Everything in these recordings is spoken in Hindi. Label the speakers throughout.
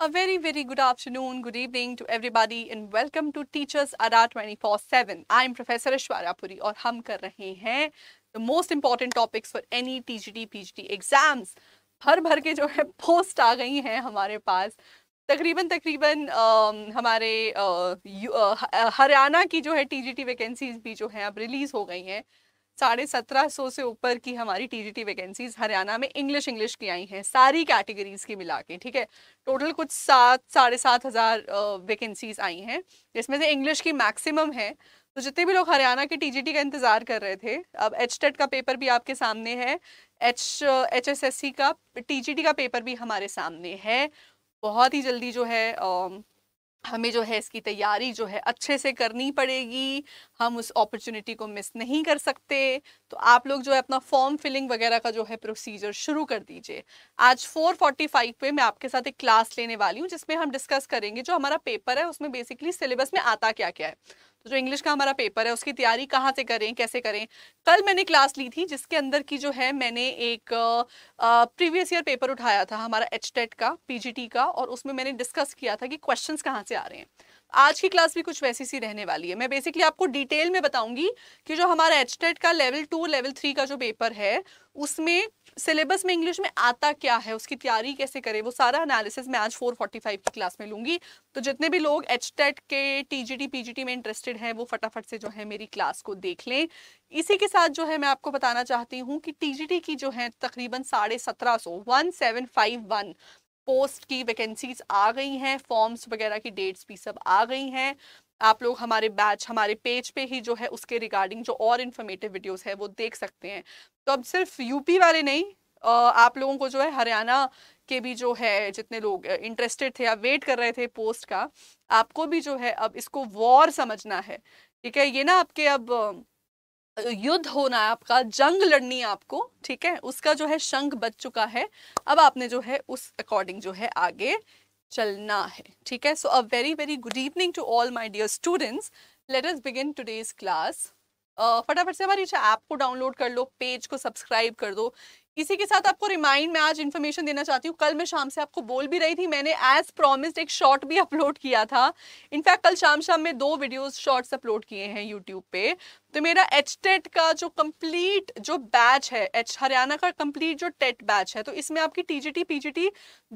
Speaker 1: A very, very good afternoon, good evening to everybody
Speaker 2: and welcome to Teachers Ara 24-7. I'm Professor Ishwara Puri and we are doing the most important topics for any TGD, PGD exams. भर भर के जो है पोस्ट आ गई हैं हमारे पास तकरीबन तकरीबन हमारे हरियाणा की जो है टीजीटी वैकेंसीज भी जो है अब रिलीज़ हो गई हैं साढ़े सत्रह सौ से ऊपर की हमारी टीजीटी वैकेंसीज हरियाणा में इंग्लिश इंग्लिश की आई हैं सारी कैटेगरीज की मिला के ठीक है टोटल कुछ सात साढ़े सात हज़ार वैकेंसीज आई हैं जिसमें से इंग्लिश की मैक्सिमम है तो जितने भी लोग हरियाणा के टीजीटी का इंतज़ार कर रहे थे अब एच e का पेपर भी आपके सामने है H H S S C का टी का पेपर भी हमारे सामने है बहुत ही जल्दी जो है हमें जो है इसकी तैयारी जो है अच्छे से करनी पड़ेगी हम उस अपॉर्चुनिटी को मिस नहीं कर सकते तो आप लोग जो है अपना फॉर्म फिलिंग वगैरह का जो है प्रोसीजर शुरू कर दीजिए आज 4:45 पे मैं आपके साथ एक क्लास लेने वाली हूँ जिसमें हम डिस्कस करेंगे जो हमारा पेपर है उसमें बेसिकली सिलेबस में आता क्या क्या है तो जो इंग्लिश का हमारा पेपर है उसकी तैयारी कहाँ से करें कैसे करें कल मैंने क्लास ली थी जिसके अंदर की जो है मैंने एक प्रीवियस ईयर पेपर उठाया था हमारा एच का पी का और उसमें मैंने डिस्कस किया था कि क्वेश्चन कहाँ से आ रहे हैं आज की क्लास भी कुछ वैसी सी रहने वाली है मैं बेसिकली आपको डिटेल में बताऊंगी कि जो हमारा एच का लेवल टू लेवल थ्री का जो पेपर है उसमें सिलेबस में इंग्लिश में आता क्या है उसकी तैयारी कैसे करें वो सारा एनालिसिस मैं आज 445 की क्लास में लूंगी तो जितने भी लोग एच के टीजीटी पीजीटी में इंटरेस्टेड हैं वो फटाफट से जो है मेरी क्लास को देख लें इसी के साथ जो है मैं आपको बताना चाहती हूँ कि टीजीटी की जो है तकरीबन साढ़े सत्रह one seven five one post की वैकेंसीज आ गई हैं फॉर्म्स वगैरह की डेट्स भी सब आ गई हैं आप लोग हमारे बैच हमारे पेज पे ही जो है उसके रिगार्डिंग जो और इन्फॉर्मेटिव वीडियोस है वो देख सकते हैं तो अब सिर्फ यूपी वाले नहीं आप लोगों को जो है हरियाणा के भी जो है जितने लोग इंटरेस्टेड थे या वेट कर रहे थे पोस्ट का आपको भी जो है अब इसको वॉर समझना है ठीक है ये ना आपके अब युद्ध होना है आपका जंग लड़नी है आपको ठीक है उसका जो है शंख बच चुका है अब आपने जो है उस अकॉर्डिंग जो है आगे चलना है ठीक है so a very very good evening to all my dear students let us begin today's class फटाफट से हमारी ऐप को डाउनलोड कर लो पेज को सब्सक्राइब कर दो इसी के साथ आपको रिमाइंड में आज इन्फॉर्मेशन देना चाहती हूँ कल मैं शाम से आपको बोल भी रही थी मैंने एज प्रॉमिस्ड एक शॉर्ट भी अपलोड किया था इनफैक्ट कल शाम शाम में दो वीडियोस शॉर्ट्स अपलोड किए हैं यूट्यूब पे तो मेरा एच टेट e का जो कंप्लीट जो बैच है एच हरियाणा का कंप्लीट जो टेट बैच e है तो इसमें आपकी टीजीटी पीजीटी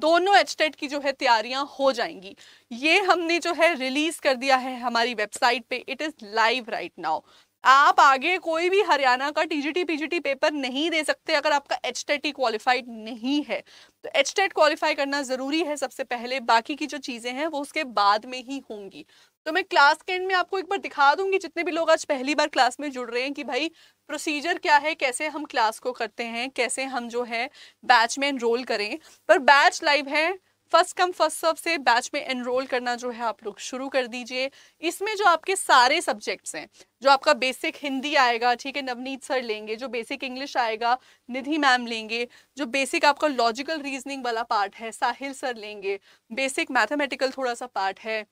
Speaker 2: दोनों एच टेट e की जो है तैयारियां हो जाएंगी ये हमने जो है रिलीज कर दिया है हमारी वेबसाइट पे it is live right now आप आगे कोई भी हरियाणा का टीजीटी पीजीटी पेपर नहीं दे सकते अगर आपका एच टेट ही क्वालिफाइड नहीं है तो एच टेट क्वालिफाई करना ज़रूरी है सबसे पहले बाकी की जो चीज़ें हैं वो उसके बाद में ही होंगी तो मैं क्लास के एंड में आपको एक बार दिखा दूंगी जितने भी लोग आज पहली बार क्लास में जुड़ रहे हैं कि भाई प्रोसीजर क्या है कैसे हम क्लास को करते हैं कैसे हम जो है बैच में एनरोल करें पर बैच लाइव है फर्स्ट कम फर्स्ट सर्व से बैच में एनरोल करना जो है आप लोग शुरू कर दीजिए इसमें जो आपके सारे सब्जेक्ट्स हैं जो आपका बेसिक हिंदी आएगा ठीक है नवनीत सर लेंगे जो बेसिक इंग्लिश आएगा निधि मैम लेंगे जो बेसिक आपका लॉजिकल रीजनिंग वाला पार्ट है साहिल सर लेंगे बेसिक मैथमेटिकल थोड़ा सा पार्ट है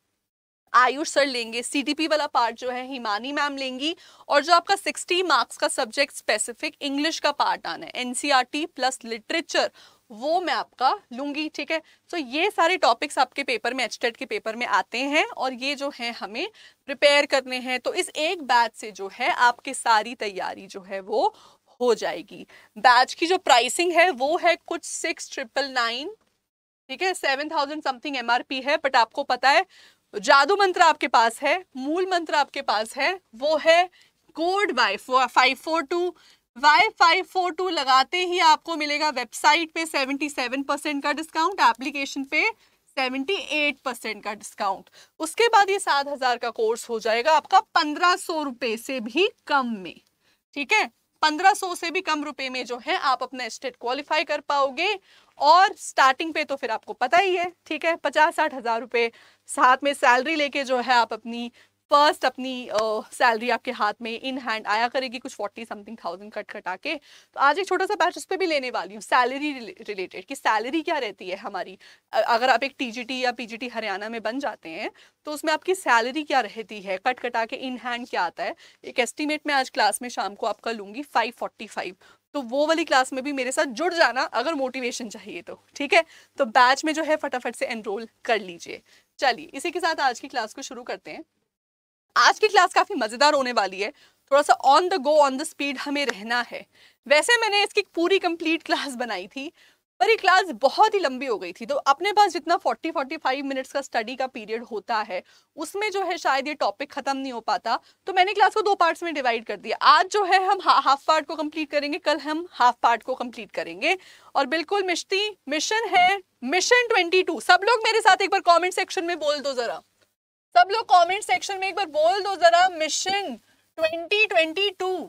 Speaker 2: आयुष सर लेंगे सी वाला पार्ट जो है हिमानी मैम लेंगी और जो आपका 60 मार्क्स का सब्जेक्ट स्पेसिफिक इंग्लिश का पार्ट आना है एनसीईआरटी प्लस लिटरेचर वो मैं आपका लूंगी ठीक है सो so, ये सारे टॉपिक्स आपके पेपर में एचटेट के पेपर में आते हैं और ये जो है हमें प्रिपेयर करने हैं तो इस एक बैच से जो है आपकी सारी तैयारी जो है वो हो जाएगी बैच की जो प्राइसिंग है वो है कुछ सिक्स ट्रिपल नाइन ठीक है सेवन थाउजेंड समथिंग एम है बट आपको पता है जादू मंत्र आपके पास है मूल मंत्र आपके पास है वो है code by five four two Y five four two लगाते ही आपको मिलेगा वेबसाइट पे सेवेंटी सेवन परसेंट का डिस्काउंट एप्लीकेशन पे सेवेंटी एट परसेंट का डिस्काउंट उसके बाद ये सात हजार का कोर्स हो जाएगा आपका पंद्रह सौ रुपये से भी कम में ठीक है पंद्रह सौ से भी कम रुपए में जो है आप अपना स्टेट क्वालिफाई कर पाओगे और स्टार्टिंग पे तो फिर आपको पता ही है ठीक है पचास साठ हज़ार रुपये साथ में सैलरी लेके जो है आप अपनी फर्स्ट अपनी सैलरी आपके हाथ में इन हैंड आया करेगी कुछ फोर्टी समथिंग थाउजेंड कट कटा के तो आज एक छोटा सा बैच उस पर भी लेने वाली हूँ सैलरी रिलेटेड कि सैलरी क्या रहती है हमारी अगर आप एक टी या पी हरियाणा में बन जाते हैं तो उसमें आपकी सैलरी क्या रहती है कट कटा के इन हैंड क्या आता है एक एस्टिमेट मैं आज क्लास में शाम को आपका लूँगी फाइव फोर्टी फाइव तो वो वाली क्लास में भी मेरे साथ जुड़ जाना अगर मोटिवेशन चाहिए तो ठीक है तो बैच में जो है फटाफट से एनरोल कर लीजिए चलिए इसी के साथ आज की क्लास को शुरू करते हैं आज की क्लास काफ़ी मज़ेदार होने वाली है थोड़ा सा on the go on the speed हमें रहना है वैसे मैंने इसकी पूरी कंप्लीट क्लास बनाई थी पर ये क्लास बहुत ही लंबी हो गई थी तो अपने पास जितना 40-45 मिनट्स का स्टडी का पीरियड होता है उसमें जो है शायद ये टॉपिक ख़त्म नहीं हो पाता तो मैंने क्लास को दो पार्ट्स में डिवाइड कर दिया आज जो है हम हा, हाफ पार्ट को कंप्लीट करेंगे कल हम हाफ पार्ट को कंप्लीट करेंगे और बिल्कुल मिश्ती मिशन है मिशन ट्वेंटी सब लोग मेरे साथ एक बार कॉमेंट सेक्शन में बोल दो ज़रा सब लोग कमेंट सेक्शन में एक बार बोल दो जरा मिशन 2022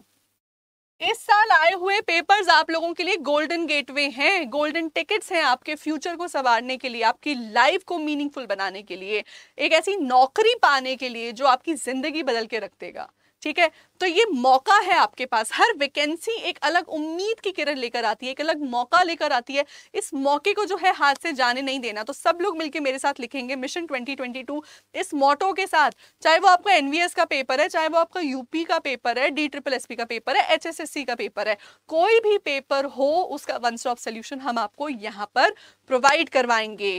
Speaker 2: इस साल आए हुए पेपर्स आप लोगों के लिए गोल्डन गेटवे हैं गोल्डन टिकट्स हैं आपके फ्यूचर को संवारने के लिए आपकी लाइफ को मीनिंगफुल बनाने के लिए एक ऐसी नौकरी पाने के लिए जो आपकी जिंदगी बदल के रख देगा ठीक है तो ये मौका है आपके पास हर वैकेंसी एक अलग उम्मीद की किरण लेकर आती है एक अलग मौका लेकर आती है इस मौके को जो है हाथ से जाने नहीं देना तो सब लोग मिलकर मेरे साथ लिखेंगे मिशन 2022 इस मोटो के साथ चाहे वो आपका एनवीएस का पेपर है चाहे वो आपका यूपी का पेपर है डी ट्रिपल एस का पेपर है एच का पेपर है कोई भी पेपर हो उसका वन स्टॉप सोल्यूशन हम आपको यहाँ पर प्रोवाइड करवाएंगे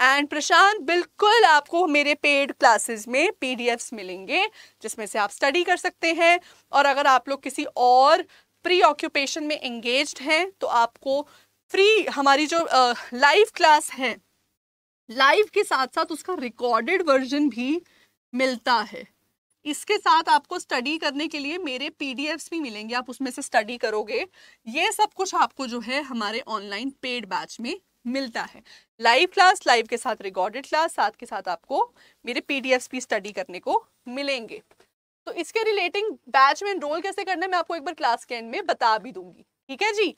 Speaker 2: एंड प्रशांत बिल्कुल आपको मेरे पेड क्लासेस में पीडीएफ्स मिलेंगे जिसमें से आप स्टडी कर सकते हैं और अगर आप लोग किसी और प्री ऑक्यूपेशन में एंगेज हैं तो आपको फ्री हमारी जो लाइव क्लास है लाइव के साथ साथ उसका रिकॉर्डेड वर्जन भी मिलता है इसके साथ आपको स्टडी करने के लिए मेरे पीडीएफ्स भी मिलेंगे आप उसमें से स्टडी करोगे ये सब कुछ आपको जो है हमारे ऑनलाइन पेड बैच में मिलता है लाइव क्लास लाइव के साथ रिकॉर्डेड क्लास साथ के साथ आपको मेरे पीडीएफ्स भी स्टडी करने को मिलेंगे तो इसके रिलेटिंग बैच में एनरोल कैसे करना है मैं आपको एक बार क्लास के एंड में बता भी दूंगी ठीक है जी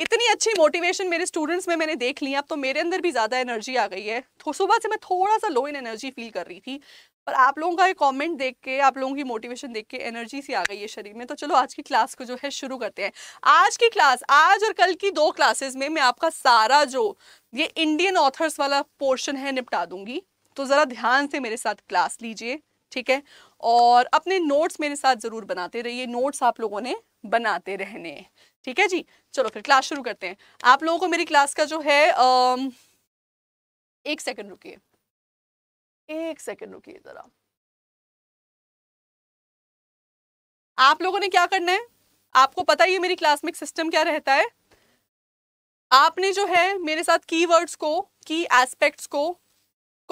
Speaker 2: इतनी अच्छी मोटिवेशन मेरे स्टूडेंट्स में मैंने देख ली अब तो मेरे अंदर भी ज़्यादा एनर्जी आ गई है तो सुबह से मैं थोड़ा सा लो इन एनर्जी फील कर रही थी पर आप लोगों का ये कमेंट देख के आप लोगों की मोटिवेशन देख के एनर्जी सी आ गई है शरीर में तो चलो आज की क्लास को जो है शुरू करते हैं आज की क्लास आज और कल की दो क्लासेस में मैं आपका सारा जो ये इंडियन ऑथर्स वाला पोर्शन है निपटा दूंगी तो ज़रा ध्यान से मेरे साथ क्लास लीजिए ठीक है और अपने नोट्स मेरे साथ ज़रूर बनाते रहिए नोट्स आप लोगों ने बनाते रहने ठीक है जी चलो फिर क्लास शुरू करते हैं आप लोगों को मेरी क्लास का जो है आ,
Speaker 1: एक सेकंड रुकिए एक सेकंड रुकिए ज़रा आप लोगों ने क्या करना है आपको पता ही है मेरी क्लास में सिस्टम क्या रहता है आपने जो है मेरे साथ कीवर्ड्स
Speaker 2: को की एस्पेक्ट्स को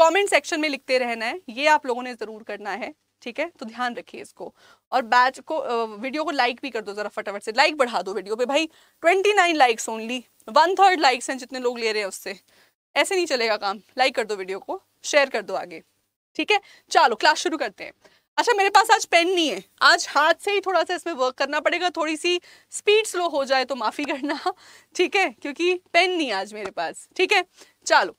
Speaker 2: कमेंट सेक्शन में लिखते रहना है ये आप लोगों ने ज़रूर करना है ठीक है तो ध्यान रखिए इसको और बैच को वीडियो को लाइक भी कर दो ज़रा फटाफट से लाइक बढ़ा दो वीडियो पे भाई twenty nine likes only one third likes हैं जितने लोग ले रहे हैं उससे ऐसे नहीं चलेगा काम लाइक कर दो वीडियो को शेयर कर दो आगे ठीक है चलो क्लास शुरू करते हैं अच्छा मेरे पास आज पेन नहीं है आज हाथ से ही थोड़ा सा इसमें वर्क करना पड़ेगा थोड़ी सी स्पीड स्लो हो जाए तो माफ़ी करना ठीक है क्योंकि पेन नहीं आज मेरे पास ठीक है चलो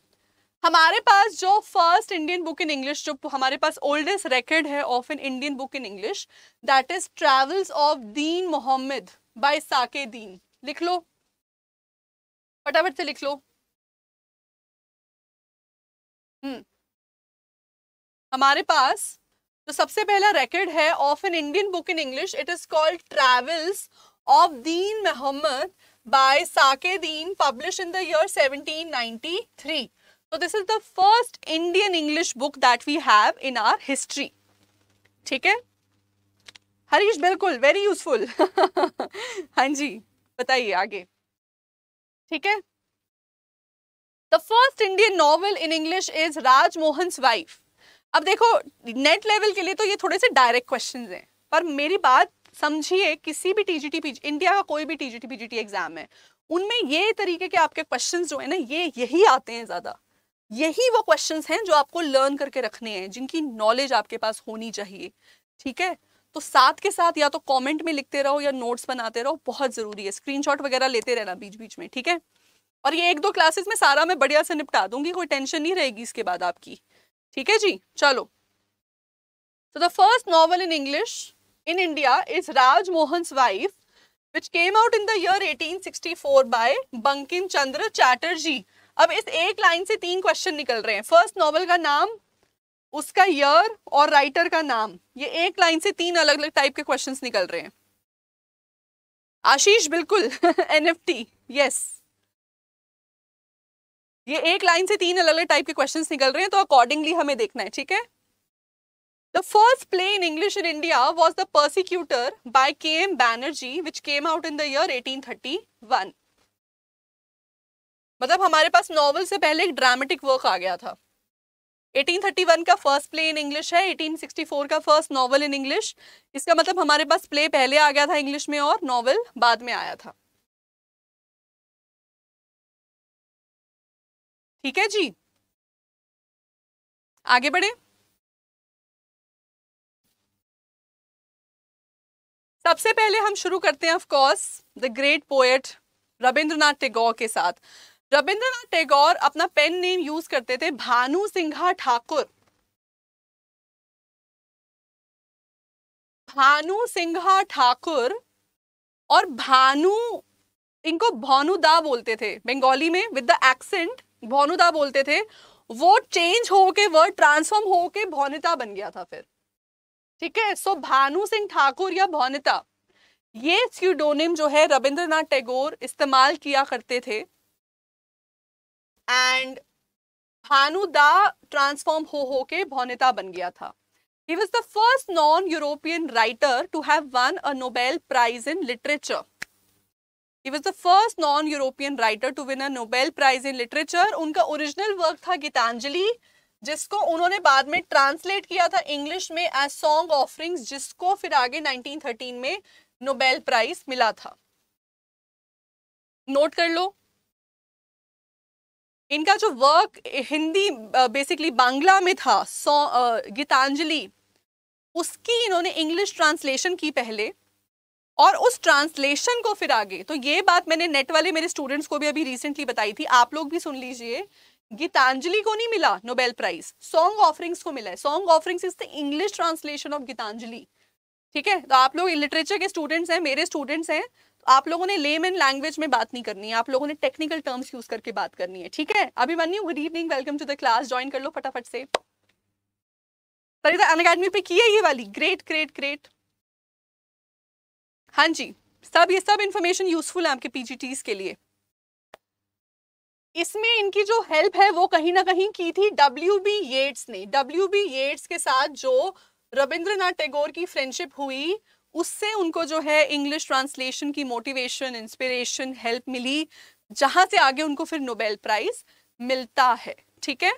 Speaker 2: हमारे पास जो first Indian book in English जो हमारे पास ओल्डेस्ट रिकॉर्ड है of an Indian book in English that is travels of Dean Mahomed
Speaker 1: by Sake दीन लिख लो फटाफट से लिख लो हम्म हमारे पास तो सबसे पहला रिकॉर्ड है of an Indian book in English it is called travels
Speaker 2: of Dean Mahomed by Sake Dean publish in the year seventeen ninety three So this is the first Indian English book that we have in our history. ठीक है हरीश बिल्कुल वेरी यूजफुल हाँ जी बताइए आगे ठीक है the first Indian novel in English is Rajmohan's wife अब देखो नेट लेवल के लिए तो ये थोड़े से डायरेक्ट क्वेश्चन हैं पर मेरी बात समझिए किसी भी टीजीटी पीजी इंडिया का कोई भी टीजीटी पीजीटी एग्जाम है उनमें ये तरीके के आपके क्वेश्चन जो है ना ये यही आते हैं ज़्यादा यही वो क्वेश्चंस हैं जो आपको लर्न करके रखने हैं जिनकी नॉलेज आपके पास होनी चाहिए ठीक है तो साथ के साथ या तो कमेंट में लिखते रहो या नोट्स बनाते रहो बहुत ज़रूरी है स्क्रीनशॉट वगैरह लेते रहना बीच बीच में ठीक है और ये एक दो क्लासेस में सारा मैं बढ़िया से निपटा दूंगी कोई टेंशन नहीं रहेगी इसके बाद आपकी ठीक है जी चलो So the first novel in English in India is Raj wife which came out in in the year 1864 by Bankim Chandra अब इस एक लाइन से तीन क्वेश्चन निकल रहे हैं फर्स्ट नॉवल का नाम उसका ईयर और राइटर
Speaker 1: का नाम ये एक लाइन से तीन अलग अलग टाइप के क्वेश्चन निकल रहे हैं आशीष बिल्कुल एन एफ यस ये
Speaker 2: एक लाइन से तीन अलग अलग टाइप के क्वेश्चन निकल रहे हैं तो अकॉर्डिंगली हमें देखना है ठीक है the first play in English in India was the was by K M Banerjee which came out in the eighteen thirty one मतलब हमारे पास नॉवल से पहले एक ड्रामेटिक वर्क आ गया था 1831 का फर्स्ट प्ले इन इंग्लिश है 1864
Speaker 1: का फर्स्ट नॉवल इन इंग्लिश इसका मतलब हमारे पास प्ले पहले आ गया था इंग्लिश में और नॉवल बाद में आया था ठीक है जी आगे बढ़े सबसे पहले हम शुरू करते हैं of course
Speaker 2: the great poet Rabindranath Tagore के साथ रविंद्रनाथ टैगोर अपना
Speaker 1: पेन नेम यूज करते थे भानु सिंघा ठाकुर भानु सिंघा ठाकुर और
Speaker 2: भानु इनको भोनुदा बोलते थे बंगाली में विद द एक्सेंट भोनुदा बोलते थे वो चेंज होके वर्ड ट्रांसफॉर्म होके भौनिता बन गया था फिर ठीक है सो भानु सिंह ठाकुर या भौनिता ये स्यूडोनिम जो है रविंद्रनाथ टैगोर इस्तेमाल किया करते थे एंड भानुदा ट्रांसफॉर्म हो हो के भौनिता बन गया था he was the first non European writer to have won a Nobel prize in literature he was the first non European writer to win a Nobel prize in literature उनका ओरिजिनल वर्क था गीतांजलि जिसको उन्होंने बाद में ट्रांसलेट किया था इंग्लिश में एज सॉन्ग ऑफरिंग्स जिसको फिर आगे 1913 में नोबेल प्राइज मिला था नोट कर लो इनका जो वर्क हिंदी बेसिकली बांग्ला में था सौ गीतांजलि उसकी इन्होंने इंग्लिश ट्रांसलेशन की पहले और उस ट्रांसलेशन को फिर आगे तो ये बात मैंने नेट वाले मेरे स्टूडेंट्स को भी अभी रिसेंटली बताई थी आप लोग भी सुन लीजिए गीतांजलि को नहीं मिला नोबेल प्राइज सॉन्ग ऑफरिंग्स को मिला है song offerings is the English translation of Gitanjali ठीक है तो आप लोग लिटरेचर के स्टूडेंट्स हैं मेरे स्टूडेंट्स हैं आप लोगों ने लेम इन लैंग्वेज में बात नहीं करनी है आप लोगों ने टेक्निकल टर्म्स यूज करके बात करनी है ठीक है अभी बनी good evening welcome to the class join कर लो फटाफट से अन अकेडमी पे की है ये वाली ग्रेट ग्रेट ग्रेट हाँ जी सब ये सब इंफॉर्मेशन यूजफुल है आपके पीजी के लिए इसमें इनकी जो हेल्प है वो कहीं ना कहीं की थी डब्ल्यू बी येट्स ने डब्ल्यू बी येट्स के साथ जो रविंद्रनाथ टैगोर की फ्रेंडशिप हुई उससे उनको जो है इंग्लिश ट्रांसलेशन की मोटिवेशन इंस्पिरेशन हेल्प मिली जहां से आगे उनको फिर नोबेल प्राइज मिलता
Speaker 1: है ठीक है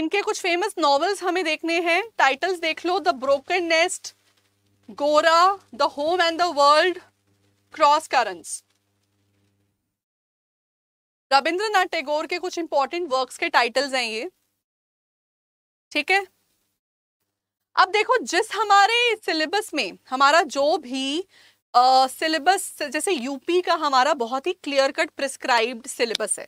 Speaker 1: इनके कुछ फेमस नॉवेल्स हमें देखने हैं टाइटल्स देख लो
Speaker 2: the broken nest Gora the home and the world cross currents Rabindranath Tagore के कुछ इंपॉर्टेंट वर्क्स के टाइटल्स हैं ये ठीक है अब देखो जिस हमारे सिलेबस में हमारा जो भी सिलेबस uh, जैसे यूपी का हमारा बहुत ही क्लियर कट प्रिस्क्राइब्ड सिलेबस है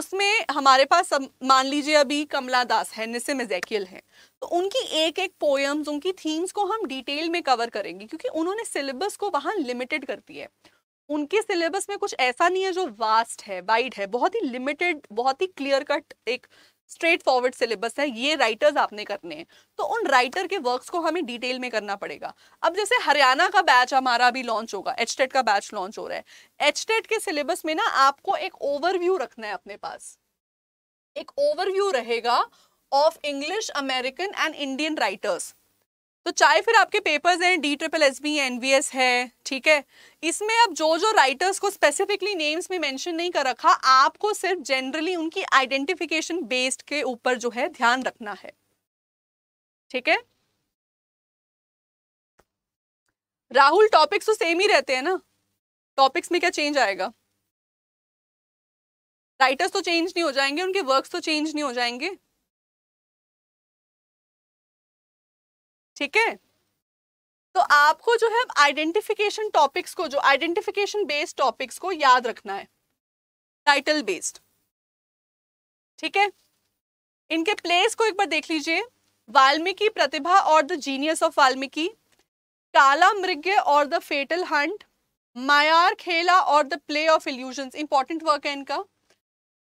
Speaker 2: उसमें हमारे पास मान लीजिए अभी कमला दास है निसिम एजेकियल है तो उनकी एक एक पोएम्स उनकी थीम्स को हम डिटेल में कवर करेंगे क्योंकि उन्होंने सिलेबस को वहाँ लिमिटेड कर करती है उनके सिलेबस में कुछ ऐसा नहीं है जो वास्ट है वाइड है बहुत ही लिमिटेड बहुत ही क्लियर कट एक स्ट्रेट फॉरवर्ड सिलेबस है ये राइटर्स आपने करने हैं तो उन राइटर के वर्क्स को हमें डिटेल में करना पड़ेगा अब जैसे हरियाणा का बैच हमारा अभी लॉन्च होगा एच e का बैच लॉन्च हो रहा है एच e के सिलेबस में ना आपको एक ओवरव्यू रखना है अपने पास एक ओवरव्यू रहेगा of English American and Indian writers तो चाहे फिर आपके पेपर्स हैं D triple S B N B S है ठीक है इसमें अब जो जो राइटर्स को स्पेसिफिकली नेम्स में मेंशन नहीं कर रखा आपको सिर्फ जनरली उनकी आइडेंटिफिकेशन बेस्ड के ऊपर जो है ध्यान रखना है ठीक है
Speaker 1: राहुल टॉपिक्स तो सेम ही रहते हैं ना टॉपिक्स में क्या चेंज आएगा राइटर्स तो चेंज नहीं हो जाएंगे उनके वर्क्स तो चेंज नहीं हो जाएंगे ठीक है तो आपको जो है आइडेंटिफिकेशन टॉपिक्स को जो आइडेंटिफिकेशन
Speaker 2: बेस्ड टॉपिक्स को याद रखना है टाइटल बेस्ड ठीक है इनके प्लेस को एक बार देख लीजिए वाल्मीकि प्रतिभा और द जीनियस ऑफ वाल्मीकि काला मृग और द फेटल हंट मायार खेला और the play of illusion important work है इनका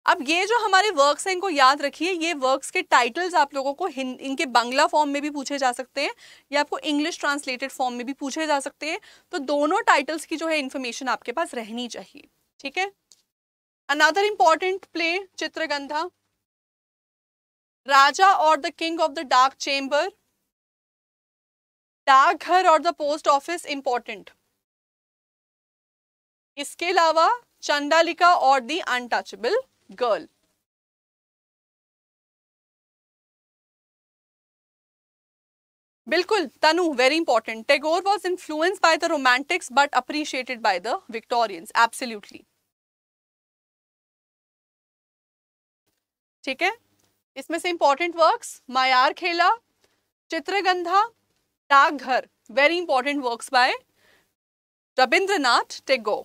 Speaker 2: अब ये जो हमारे वर्क्स हैं इनको याद रखिए ये वर्क्स के टाइटल्स आप लोगों को इनके बंगला फॉर्म में भी पूछे जा सकते हैं या आपको इंग्लिश ट्रांसलेटेड फॉर्म में भी पूछे जा सकते हैं तो दोनों टाइटल्स की जो है इन्फॉर्मेशन आपके पास रहनी चाहिए ठीक है another important play Chitrangada
Speaker 1: Raja और the king of the dark chamber घर और द पोस्ट ऑफिस इंपॉर्टेंट इसके अलावा चंडालिका और दी अनटचेबल girl. बिल्कुल Tanu very important Tagore was influenced by the romantics but appreciated by the Victorians absolutely ठीक है इसमें से important works मायार Khela Chitrangada Dakghar very important works by Rabindranath Tagore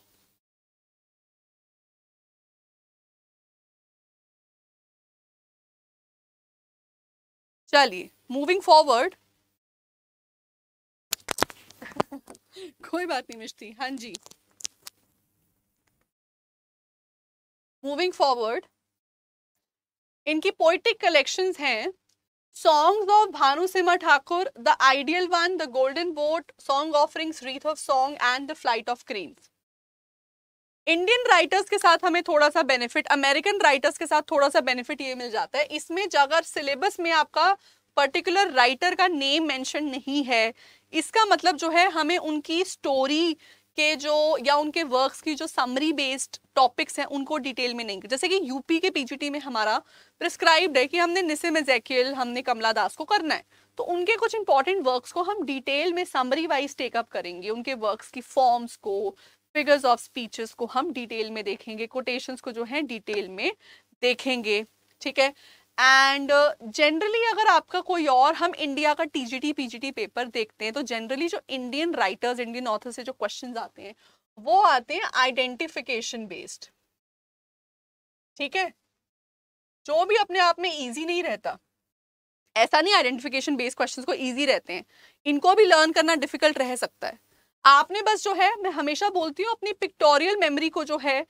Speaker 1: चलिए मूविंग फॉरवर्ड कोई बात नहीं मिश्ती हाँ जी मूविंग फॉरवर्ड
Speaker 2: इनकी पोइट्रिक कलेक्शन हैं songs of Bhanu Simha Thakur the ideal one the golden boat song offerings wreath of song and the flight of creams Indian writers के साथ हमें थोड़ा सा बेनिफिट अमेरिकन राइटर्स के साथ थोड़ा सा बेनिफिट ये मिल जाता है इसमें अगर सिलेबस में आपका पर्टिकुलर राइटर का नेम मेंशन नहीं है इसका मतलब जो है हमें उनकी स्टोरी के जो या उनके वर्क्स की जो समरी बेस्ड टॉपिक्स हैं उनको डिटेल में नहीं जैसे कि यूपी के पीजीटी में हमारा प्रिस्क्राइब्ड है कि हमने निसिम एजेकियल हमने कमला दास को करना है तो उनके कुछ इंपॉर्टेंट वर्क्स को हम डिटेल में समरी वाइज टेकअप करेंगे उनके वर्क्स की फॉर्म्स को फिगर्स ऑफ स्पीचेस को हम डिटेल में देखेंगे कोटेशंस को जो है डिटेल में देखेंगे ठीक है एंड जनरली uh, अगर आपका कोई और हम इंडिया का टीजीटी पीजीटी पेपर देखते हैं तो जनरली जो इंडियन राइटर्स इंडियन ऑथर्स से जो क्वेश्चन आते हैं वो आते हैं आइडेंटिफिकेशन बेस्ड ठीक है जो भी अपने आप में इजी नहीं रहता ऐसा नहीं आइडेंटिफिकेशन बेस्ड क्वेश्चंस को इजी रहते हैं इनको भी लर्न करना डिफिकल्ट रह सकता है आपने बस जो है मैं हमेशा बोलती हूँ अपनी पिक्टोरियल मेमोरी को जो है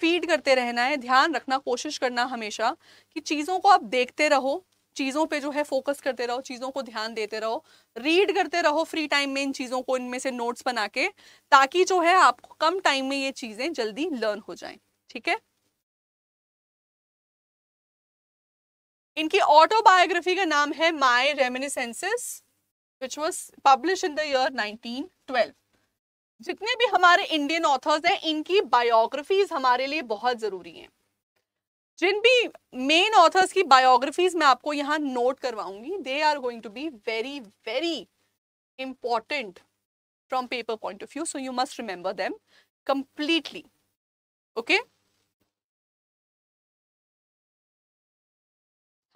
Speaker 2: फीड करते रहना है ध्यान रखना कोशिश करना हमेशा कि चीज़ों को आप देखते रहो चीज़ों पे जो है फोकस करते रहो चीज़ों को ध्यान देते रहो रीड करते रहो फ्री टाइम में इन चीज़ों को इनमें से नोट्स बना के ताकि जो है आपको कम टाइम में ये चीज़ें जल्दी लर्न हो जाएं ठीक है इनकी ऑटोबायोग्राफी का नाम है my reminiscences which was publish in the year 1912 जितने भी हमारे इंडियन ऑथर्स हैं इनकी बायोग्राफीज हमारे लिए बहुत ज़रूरी हैं जिन भी मेन ऑथर्स की बायोग्राफीज मैं आपको यहाँ नोट करवाऊंगी they are going to be very very
Speaker 1: important from paper point of view so you must remember them completely okay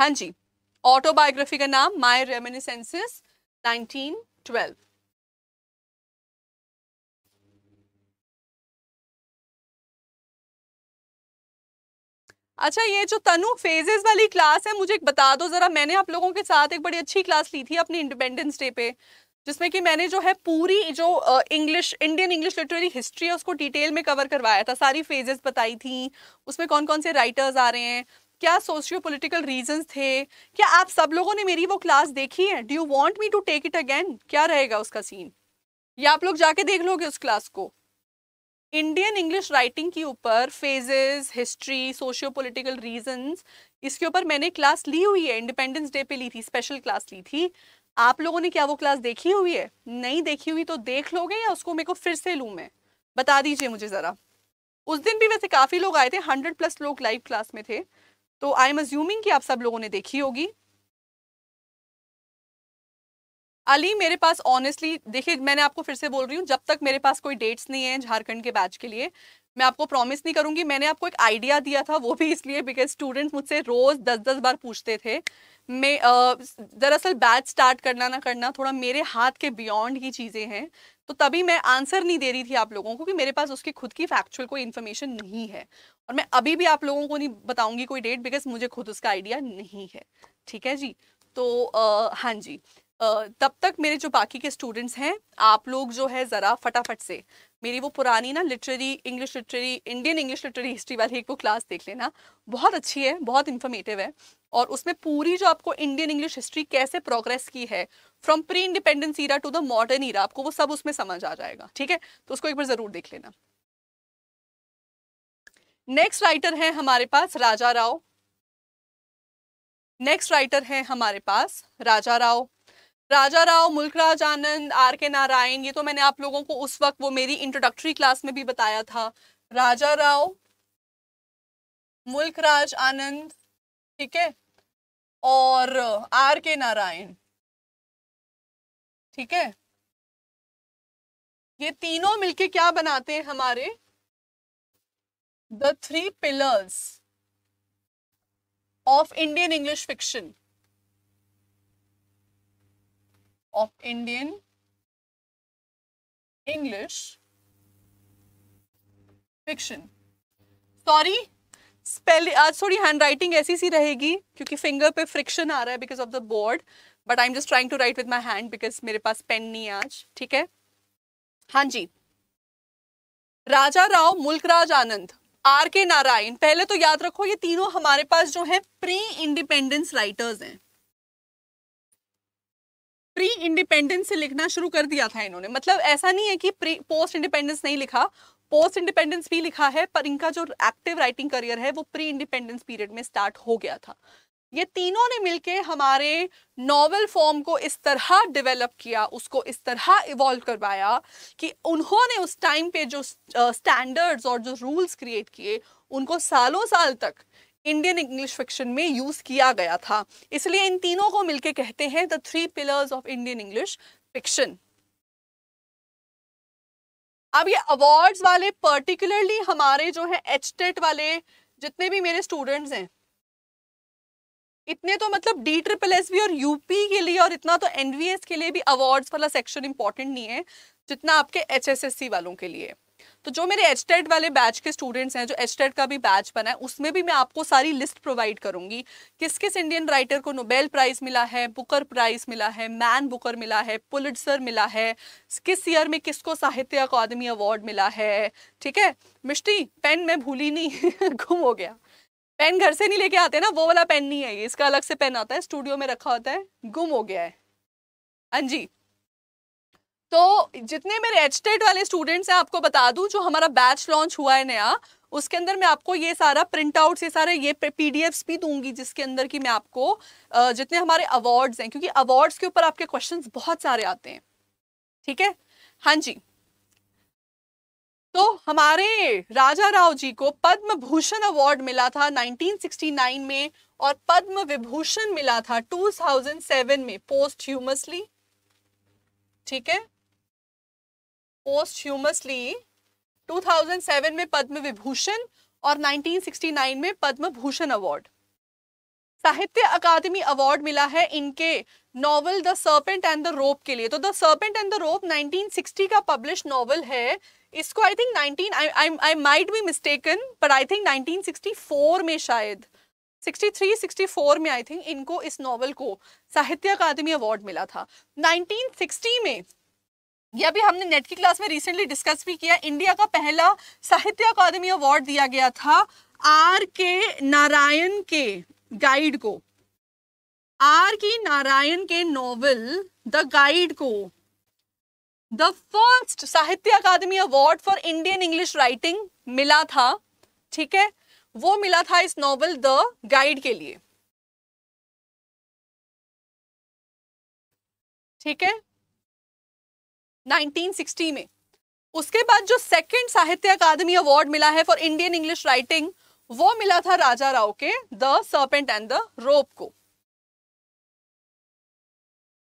Speaker 1: हाँ जी ऑटोबायोग्राफी का नाम माय नाइनटीन 1912 अच्छा ये जो तनु फेजेस वाली
Speaker 2: क्लास है मुझे एक बता दो जरा मैंने आप लोगों के साथ एक बड़ी अच्छी क्लास ली थी अपनी इंडिपेंडेंस डे पे जिसमें कि मैंने जो है पूरी जो English Indian English literary history है उसको डिटेल में कवर करवाया था सारी फेजेस बताई थी उसमें कौन कौन से राइटर्स आ रहे हैं क्या सोशियो पोलिटिकल रीजन थे क्या आप सब लोगों ने मेरी वो क्लास देखी है do you want me to take it again क्या रहेगा उसका सीन या आप लोग जाके देख लोगे उस क्लास को इंडियन इंग्लिश राइटिंग के ऊपर phases history socio political reasons इसके ऊपर मैंने क्लास ली हुई है इंडिपेंडेंस डे पे ली थी स्पेशल क्लास ली थी आप लोगों ने क्या वो क्लास देखी हुई है नहीं देखी हुई तो देख लोगे या उसको मेरे को फिर से लूँ मैं बता दीजिए मुझे ज़रा उस दिन भी वैसे काफ़ी लोग आए थे हंड्रेड प्लस लोग लाइव क्लास में थे तो आई एम अज्यूमिंग कि आप सब लोगों ने देखी होगी अली मेरे पास ऑनेस्टली देखिए मैंने आपको फिर से बोल रही हूँ जब तक मेरे पास कोई डेट्स नहीं है झारखंड के बैच के लिए मैं आपको प्रॉमिस नहीं करूंगी मैंने आपको एक आइडिया दिया था वो भी इसलिए बिकॉज स्टूडेंट्स मुझसे रोज दस दस बार पूछते थे मैं दरअसल बैच स्टार्ट करना ना करना थोड़ा मेरे हाथ के बियॉन्ड ही चीज़ें हैं तो तभी मैं आंसर नहीं दे रही थी आप लोगों को कि मेरे पास उसकी खुद की फैक्चुअल कोई इन्फॉर्मेशन नहीं है और मैं अभी भी आप लोगों को नहीं बताऊंगी कोई डेट बिकॉज मुझे खुद उसका आइडिया नहीं है ठीक है जी तो आ, हाँ जी तब तक मेरे जो बाकी के स्टूडेंट्स हैं आप लोग जो है ज़रा फटाफट से मेरी वो पुरानी ना literary English literary Indian English literary history वाली एक वो क्लास देख लेना बहुत अच्छी है बहुत इन्फॉर्मेटिव है और उसमें पूरी जो आपको इंडियन इंग्लिश हिस्ट्री कैसे प्रोग्रेस की है from pre independence era to the modern era आपको वो सब उसमें समझ आ जाएगा ठीक है तो उसको एक बार ज़रूर देख लेना नेक्स्ट राइटर हैं हमारे पास राजा राव नेक्स्ट राइटर हैं हमारे पास राजा राव राजा राव मुल्कराज आनंद आर के नारायण ये तो मैंने आप लोगों को उस वक्त वो मेरी इंट्रोडक्टरी क्लास में भी बताया था
Speaker 1: राजा राव मुल्कराज आनंद ठीक है और आर के नारायण ठीक है ये तीनों मिलके क्या बनाते हैं हमारे the three pillars of
Speaker 2: Indian English fiction of Indian English fiction. Sorry, स्पेल आज थोड़ी हैंड राइटिंग ऐसी सी रहेगी क्योंकि फिंगर पे फ्रिक्शन आ रहा है because of the board but I am just trying to write with my hand because मेरे पास पेन नहीं है आज ठीक है हाँ जी राजा राव मुल्कराज आनंद आर के नारायण पहले तो याद रखो ये तीनों हमारे पास जो है प्री इंडिपेंडेंस राइटर्स हैं प्री इंडिपेंडेंस से लिखना शुरू कर दिया था इन्होंने मतलब ऐसा नहीं है कि प्री पोस्ट इंडिपेंडेंस नहीं लिखा पोस्ट इंडिपेंडेंस भी लिखा है पर इनका जो एक्टिव राइटिंग करियर है वो प्री इंडिपेंडेंस पीरियड में स्टार्ट हो गया था ये तीनों ने मिलके हमारे नॉवल फॉर्म को इस तरह डेवलप किया उसको इस तरह इवॉल्व करवाया कि उन्होंने उस टाइम पे जो स्टैंडर्ड्स और जो रूल्स क्रिएट किए उनको सालों साल तक इंडियन इंग्लिश फिक्शन में यूज़ किया गया था इसलिए इन तीनों को मिलके कहते हैं the three pillars of Indian English fiction अब ये अवार्ड्स वाले पर्टिकुलरली हमारे जो है एच e वाले जितने भी मेरे स्टूडेंट्स हैं इतने तो मतलब डी ट्रिपल एस बी और यूपी के लिए और इतना तो एनवीएस के लिए भी अवार्ड्स वाला सेक्शन इंपॉर्टेंट नहीं है जितना आपके एच वालों के लिए तो जो मेरे एच वाले बैच के स्टूडेंट्स हैं जो एच का भी बैच बना है उसमें भी मैं आपको सारी लिस्ट प्रोवाइड करूंगी किस किस इंडियन राइटर को नोबेल प्राइज मिला है बुकर प्राइज मिला है मैन बुकर मिला है पुलिटसर मिला है किस ईयर में किसको साहित्य अकादमी अवार्ड मिला है ठीक है मिष्टी पेन मैं भूली नहीं गुम हो गया पेन घर से नहीं लेके आते ना वो वाला पेन नहीं है ये इसका अलग से पेन आता है स्टूडियो में रखा होता है गुम हो गया है हाँ जी तो जितने मेरे एचटेट वाले स्टूडेंट्स हैं आपको बता दूं जो हमारा बैच लॉन्च हुआ है नया उसके अंदर मैं आपको ये सारा प्रिंट आउट ये सारे ये पीडीएफ्स भी दूंगी जिसके अंदर की मैं आपको जितने हमारे अवार्ड्स हैं क्योंकि अवार्ड्स के ऊपर आपके क्वेश्चन बहुत सारे आते हैं ठीक है हाँ जी तो हमारे राजा राव जी को पद्म भूषण अवार्ड मिला था 1969 में और पद्म विभूषण मिला था 2007 में पोस्ट ह्यूमसली ठीक है पोस्ट ह्यूमसली 2007 में पद्म विभूषण और 1969 में पद्म भूषण अवार्ड साहित्य अकादमी अवार्ड मिला है इनके novel the serpent and the rope के लिए तो the serpent and the rope 1960 का पब्लिश नॉवल है इसको I think 19 I might be mistaken पर आई थिंक 1964 में शायद 63 64 में आई थिंक इनको इस नॉवल को साहित्य अकादमी अवार्ड मिला था 1960 में यह भी हमने नेट की क्लास में रिसेंटली डिस्कस भी किया इंडिया का पहला साहित्य अकादमी अवार्ड दिया गया था आर के नारायण के गाइड को आर की नारायण के नॉवेल द गाइड को the first Sahitya Akademi award for Indian English writing
Speaker 1: मिला था ठीक है वो मिला था इस नॉवेल द गाइड के लिए ठीक है 1960 में उसके बाद जो सेकंड साहित्य अकादमी अवार्ड
Speaker 2: मिला है फॉर इंडियन इंग्लिश राइटिंग वो मिला था राजा राव के the serpent and the rope को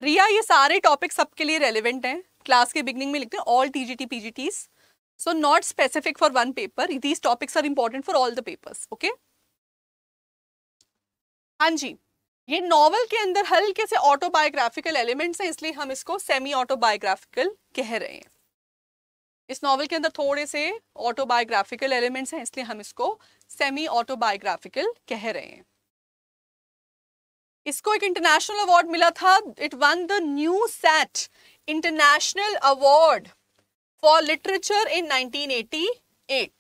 Speaker 2: रिया ये सारे टॉपिक सबके लिए रेलिवेंट हैं क्लास के बिगनिंग में लिखते हैं all TGT PGTs so not specific for one paper these topics are important for all the papers okay हाँ जी ये नॉवल के अंदर हल्के से ऑटोबायोग्राफिकल एलिमेंट्स हैं इसलिए हम इसको सेमी ऑटोबायोग्राफिकल कह रहे हैं इस नॉवल के अंदर थोड़े से ऑटोबायोग्राफिकल एलिमेंट्स हैं इसलिए हम इसको सेमी ऑटोबायोग्राफिकल कह रहे हैं इसको एक इंटरनेशनल अवार्ड मिला था it won the Neustadt international award for literature in 1988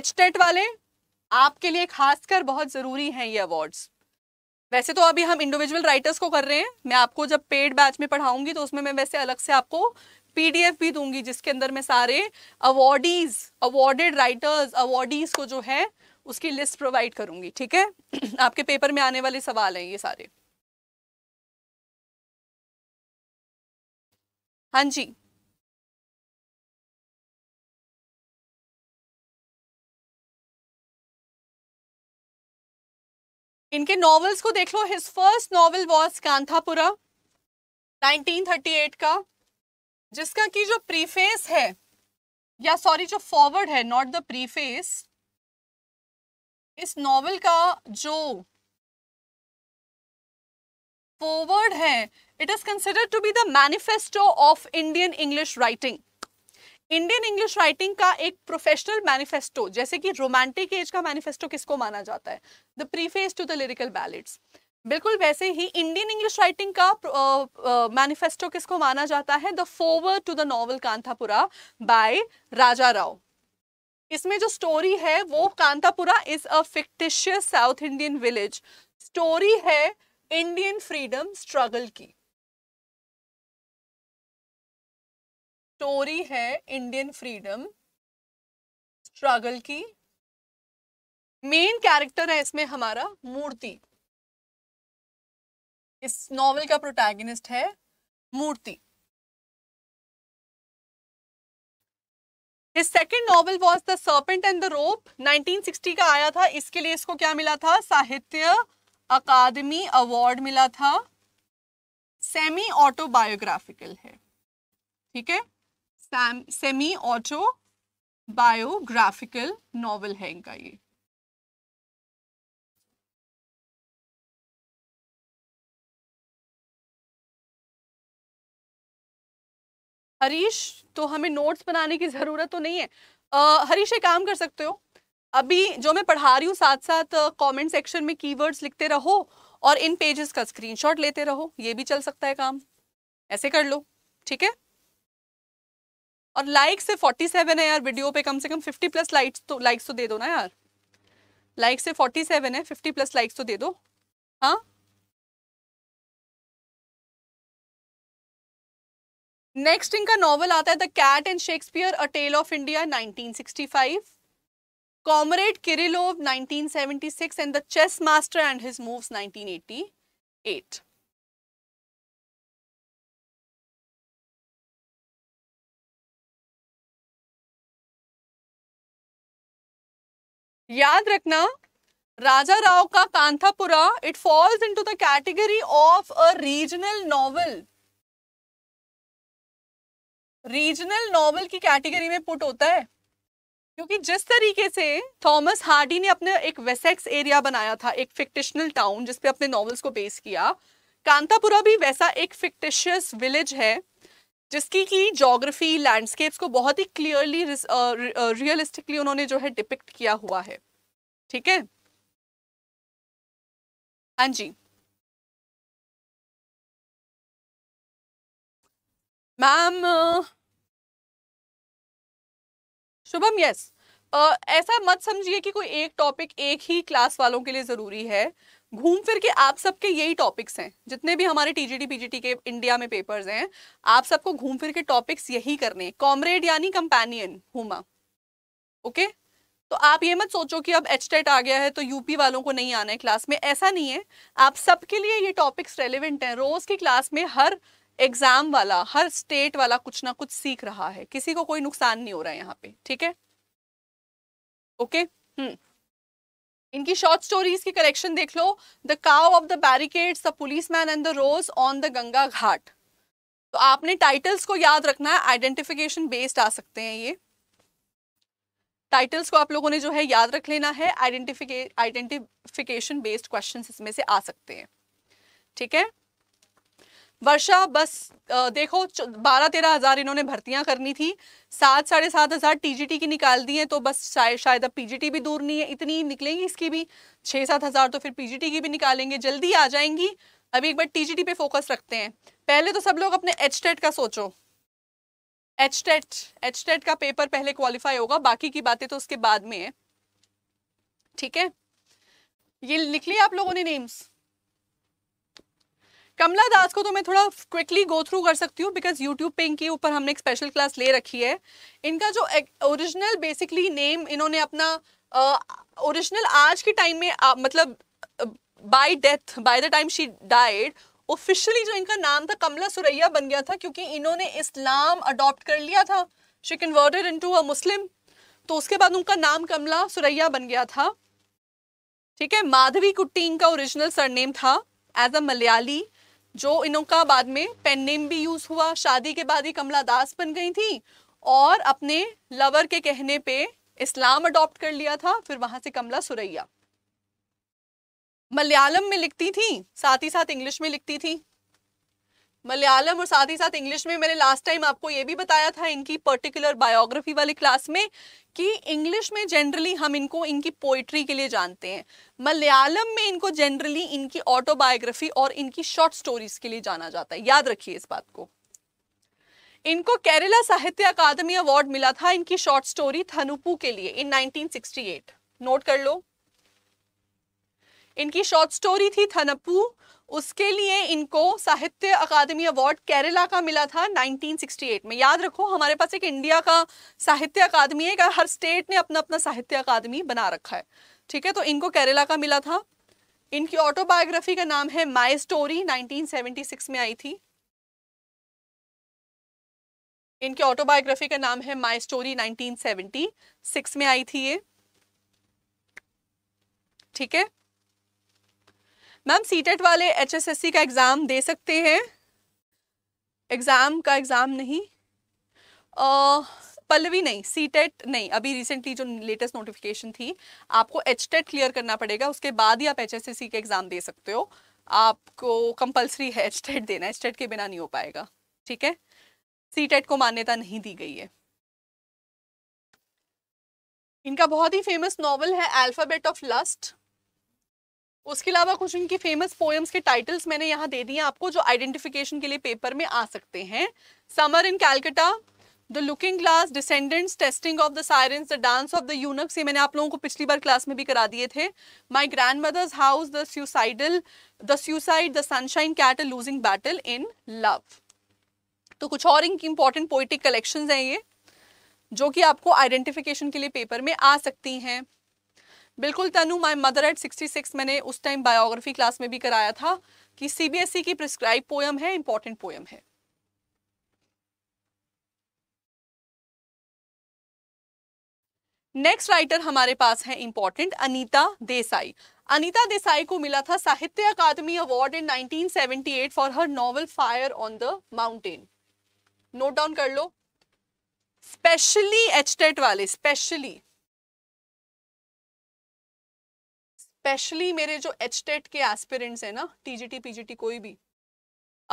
Speaker 2: HTET वाले आपके लिए खासकर बहुत ज़रूरी हैं ये अवार्ड्स वैसे तो अभी हम इंडिविजुअल राइटर्स को कर रहे हैं मैं आपको जब पेड बैच में पढ़ाऊंगी तो उसमें मैं वैसे अलग से आपको पीडीएफ भी दूंगी जिसके अंदर मैं सारे अवॉर्डीज अवार्डेड राइटर्स अवॉर्डीज को जो है उसकी लिस्ट प्रोवाइड
Speaker 1: करूंगी ठीक है आपके पेपर में आने वाले सवाल हैं ये सारे हाँ जी इनके नॉवेल्स को देख लो his first novel was Kanthapura
Speaker 2: 1938 का जिसका की जो प्रीफेस है
Speaker 1: या सॉरी जो फॉरवर्ड है नॉट द प्रीफेस इस नॉवल का जो फॉरवर्ड है
Speaker 2: it is considered to be the manifesto of Indian English writing Indian English writing का एक प्रोफेशनल मैनिफेस्टो जैसे कि रोमांटिक एज का मैनिफेस्टो किसको माना जाता है the preface to the lyrical ballads बिल्कुल वैसे ही इंडियन इंग्लिश राइटिंग का मैनिफेस्टो uh, uh, किसको माना जाता है the foreword to the novel Kanthapura by Raja Rao इसमें जो स्टोरी है वो Kanthapura is a fictitious
Speaker 1: South Indian village story है इंडियन फ्रीडम स्ट्रगल की स्टोरी है इंडियन फ्रीडम स्ट्रगल की मेन कैरेक्टर है इसमें हमारा मूर्ति इस नॉवल का प्रोटैगनिस्ट है मूर्ति His second novel was The Serpent and the Rope 1960 का आया था इसके लिए इसको
Speaker 2: क्या मिला था साहित्य अकादमी अवार्ड मिला था सेमी ऑटोबायोग्राफिकल है ठीक है सेमी ऑटो
Speaker 1: बायोग्राफिकल नॉवल है इनका ये हरीश तो हमें नोट्स बनाने की
Speaker 2: ज़रूरत तो नहीं है आ, हरीश एक काम कर सकते हो अभी जो मैं पढ़ा रही हूँ साथ साथ कमेंट सेक्शन में कीवर्ड्स लिखते रहो और इन पेजेस का स्क्रीनशॉट लेते रहो ये भी चल सकता है काम ऐसे कर लो ठीक है और लाइक से 47 है यार वीडियो पे कम से कम 50 प्लस लाइक्स तो लाइक्स तो दे दो ना यार लाइक से 47
Speaker 1: है 50 प्लस लाइक्स तो दे दो हाँ नेक्स्ट इनका नॉवल आता है the cat and Shakespeare a
Speaker 2: tale of India 1965 comrade Kirillov 1976
Speaker 1: and the chess master and his moves 1988 याद रखना राजा राव का Kanthapura it falls into the category of a regional
Speaker 2: novel regional novel की कैटेगरी में पुट होता है क्योंकि जिस तरीके से थॉमस हार्डी ने अपने एक वेसेक्स एरिया बनाया था एक फिक्टिशनल टाउन जिसपे अपने नॉवेल्स को बेस किया कांतापुरा भी वैसा एक फिक्टिशियस विलेज है जिसकी की जोग्राफी लैंडस्केप्स को बहुत ही क्लियरली
Speaker 1: रियलिस्टिकली उन्होंने जो है डिपिक्ट किया हुआ है ठीक है हाँ जी मैम शुभम यस ऐसा मत समझिए कि कोई एक टॉपिक एक ही क्लास
Speaker 2: वालों के लिए ज़रूरी है घूम फिर के आप सबके यही टॉपिक्स हैं जितने भी हमारे टीजीटी पीजीटी के इंडिया में पेपर्स हैं आप सबको घूम फिर के टॉपिक्स यही करने कॉमरेड यानी कंपेनियन हुमा ओके तो आप ये मत सोचो कि अब एच टेट e आ गया है तो यूपी वालों को नहीं आना है क्लास में ऐसा नहीं है आप सबके लिए ये टॉपिक्स रेलिवेंट हैं रोज़ की क्लास में हर एग्ज़ाम वाला हर स्टेट वाला कुछ ना कुछ सीख रहा है किसी को कोई नुकसान नहीं हो रहा है यहाँ पे ठीक है ओके हम्म इनकी शॉर्ट स्टोरीज की कलेक्शन देख लो the cow of the barricades the policeman and the rose on the Ganga ghat तो आपने टाइटल्स को याद रखना है आइडेंटिफिकेशन बेस्ड आ सकते हैं ये टाइटल्स को आप लोगों ने जो है याद रख लेना है आइडेंटिफिके आइडेंटिफिकेशन बेस्ड क्वेश्चन इसमें से आ सकते हैं ठीक है वर्षा बस देखो बारह तेरह हज़ार इन्होंने भर्तियां करनी थी सात साढ़े सात हज़ार टीजीटी की निकाल दी है तो बस शायद शायद अब पीजीटी भी दूर नहीं है इतनी निकलेंगी इसकी भी छः सात हज़ार तो फिर पीजीटी की भी निकालेंगे जल्दी आ जाएंगी अभी एक बार टीजीटी पे फोकस रखते हैं पहले तो सब लोग अपने एच e का सोचो एच टेट e e का पेपर पहले क्वालिफाई होगा बाकी की बातें तो उसके बाद में है ठीक है ये लिख लिया आप लोगों ने नेम्स कमला दास को तो मैं थोड़ा क्विकली गो थ्रू कर सकती हूँ बिकॉज यूट्यूब पे इनके ऊपर हमने एक स्पेशल क्लास ले रखी है इनका जो ओरिजिनल बेसिकली नेम इन्होंने अपना ओरिजिनल आज के टाइम में uh, मतलब by death by the time she died officially जो इनका नाम था कमला सुरैया बन गया था क्योंकि इन्होंने इस्लाम अडॉप्ट कर लिया था she converted into a Muslim तो उसके बाद उनका नाम कमला सुरैया बन गया था ठीक है माधवी कुट्टी इनका ओरिजिनल सरनेम था एज अ मलयाली जो इनका बाद में पेन नेम भी यूज हुआ शादी के बाद ही कमला दास बन गई थी और अपने लवर के कहने पे इस्लाम अडॉप्ट कर लिया था फिर वहां से कमला सुरैया मलयालम में लिखती थी साथ ही साथ इंग्लिश में लिखती थी मलयालम और साथ ही साथ इंग्लिश में मैंने लास्ट टाइम आपको ये भी बताया था इनकी पर्टिकुलर बायोग्राफी वाली क्लास में कि इंग्लिश में जनरली हम इनको इनकी पोइट्री के लिए जानते हैं मलयालम में इनको जनरली इनकी ऑटोबायोग्राफी और इनकी शॉर्ट स्टोरीज के लिए जाना जाता है याद रखिए इस बात को इनको केरला साहित्य अकादमी अवार्ड मिला था इनकी शॉर्ट स्टोरी थनुपू के लिए इन 1968 नोट कर लो इनकी शॉर्ट स्टोरी थी थनपू उसके लिए इनको साहित्य अकादमी अवार्ड केरला का मिला था 1968 में याद रखो हमारे पास एक इंडिया का साहित्य अकादमी है हर स्टेट ने अपना अपना साहित्य अकादमी बना रखा है ठीक है तो इनको केरला का मिला था इनकी ऑटोबायोग्राफी का नाम है माई स्टोरी 1976 में आई थी इनकी ऑटोबायोग्राफी का नाम है माई स्टोरी नाइनटीन में आई थी ये ठीक है मैम टेट e वाले सी का एग्ज़ाम दे सकते हैं एग्ज़ाम का एग्ज़ाम नहीं आ, पल्लवी नहीं टेट e नहीं अभी रिसेंटली जो लेटेस्ट नोटिफिकेशन थी आपको एच टेट क्लियर करना पड़ेगा उसके बाद ही आप एच एस के एग्ज़ाम दे सकते हो आपको कंपलसरी है एच टेट e देना एच टेट के बिना नहीं हो पाएगा ठीक है सी टेट को मान्यता नहीं दी गई है इनका बहुत ही फेमस नॉवल है अल्फ़ाबेट ऑफ लस्ट उसके अलावा कुछ उनकी फेमस पोएम्स के टाइटल्स मैंने यहाँ दे दिए आपको जो आइडेंटिफिकेशन के लिए पेपर में आ सकते हैं summer in Calcutta the looking glass descendants testing of the sirens the dance of the eunuchs ये मैंने आप लोगों को पिछली बार क्लास में भी करा दिए थे my grandmother's house the suicidal the suicide the sunshine cat losing battle in love तो कुछ और इनकी इंपॉर्टेंट पोइटिक कलेक्शन हैं ये जो कि आपको आइडेंटिफिकेशन के लिए पेपर में आ सकती हैं बिल्कुल तनु माय मदर एट 66 मैंने उस टाइम बायोग्राफी क्लास में भी कराया था कि सीबीएसई e की प्रिस्क्राइब पोयम है इंपॉर्टेंट पोयम है नेक्स्ट राइटर हमारे पास है इंपॉर्टेंट अनीता देसाई अनीता देसाई को मिला था Sahitya Akademi award in 1978 for her novel fire on the mountain note down कर लो स्पेशली एचटेट वाले स्पेशली स्पेशली मेरे जो एच टेट e के एस्पिरेंट्स हैं ना टीजीटी पीजीटी कोई भी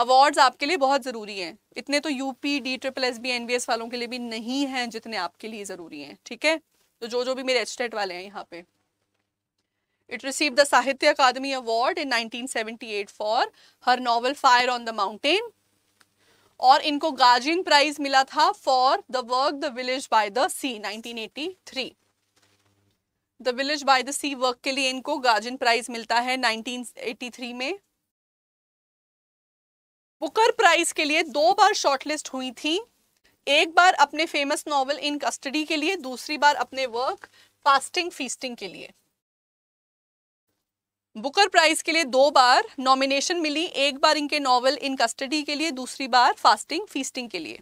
Speaker 2: अवार्ड्स आपके लिए बहुत ज़रूरी हैं इतने तो UP D triple S B N B S वालों के लिए भी नहीं हैं जितने आपके लिए ज़रूरी हैं ठीक है तो जो जो भी मेरे एच टेट e वाले हैं यहाँ पे It received the Sahitya Akademi Award in 1978 for her novel fire on the mountain और इनको गाजिन प्राइज मिला था for the work the village by the sea 1983 the village by the sea work के लिए इनको गार्जियन प्राइज मिलता है 1983 में बुकर प्राइज के लिए दो बार शॉर्टलिस्ट हुई थी एक बार अपने फेमस नॉवल इन कस्टडी के लिए दूसरी बार अपने वर्क फास्टिंग फीसटिंग के लिए बुकर प्राइज के लिए दो बार नॉमिनेशन मिली एक बार इनके नॉवल इन कस्टडी के
Speaker 1: लिए दूसरी बार फास्टिंग फीसटिंग के लिए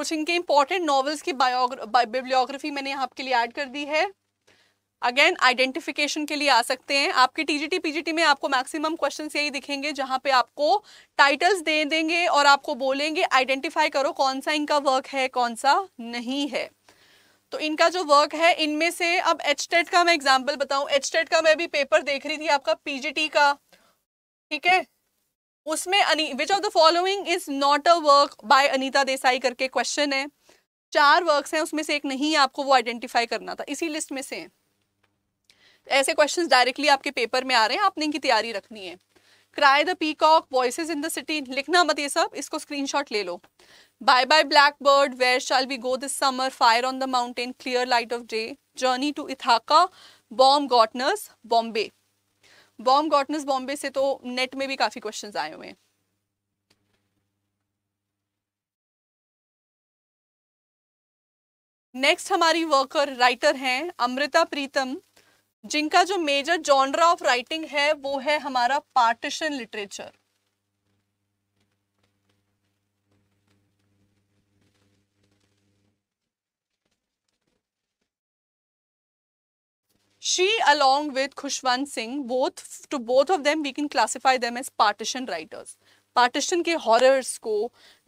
Speaker 1: कुछ इनके इंपॉर्टेंट नॉवेल्स की बिब्लियोग्राफी
Speaker 2: मैंने आपके लिए ऐड कर दी है अगेन आइडेंटिफिकेशन के लिए आ सकते हैं आपके टीजीटी पीजीटी में आपको मैक्सिमम क्वेश्चन यही दिखेंगे जहां पे आपको टाइटल्स दे देंगे और आपको बोलेंगे आइडेंटिफाई करो कौन सा इनका वर्क है कौन सा नहीं है तो इनका जो वर्क है इनमें से अब एच e का मैं एग्जाम्पल बताऊँ एच का मैं भी पेपर देख रही थी आपका पीजीटी का ठीक है उसमें which of the following is not a work by Anita Desai करके क्वेश्चन है चार वर्क्स हैं उसमें से एक नहीं है आपको वो आइडेंटिफाई करना था इसी लिस्ट में से ऐसे क्वेश्चंस डायरेक्टली आपके पेपर में आ रहे हैं आपने इनकी तैयारी रखनी है cry the peacock voice in the city लिखना मत ये सब इसको स्क्रीन ले लो bye bye blackbird where shall we go this summer fire on the mountain clear light of day journey to Ithaca Baumgartner's Bombay Baumgartner's Bombay से तो नेट में भी काफ़ी क्वेश्चन आए हुए हैं नेक्स्ट हमारी वर्कर राइटर हैं अमृता प्रीतम जिनका जो मेजर जॉनरा ऑफ राइटिंग है वो है हमारा partition literature She along with Khushwant Singh, both to both of them we can classify them as partition writers. Partition ke horrors को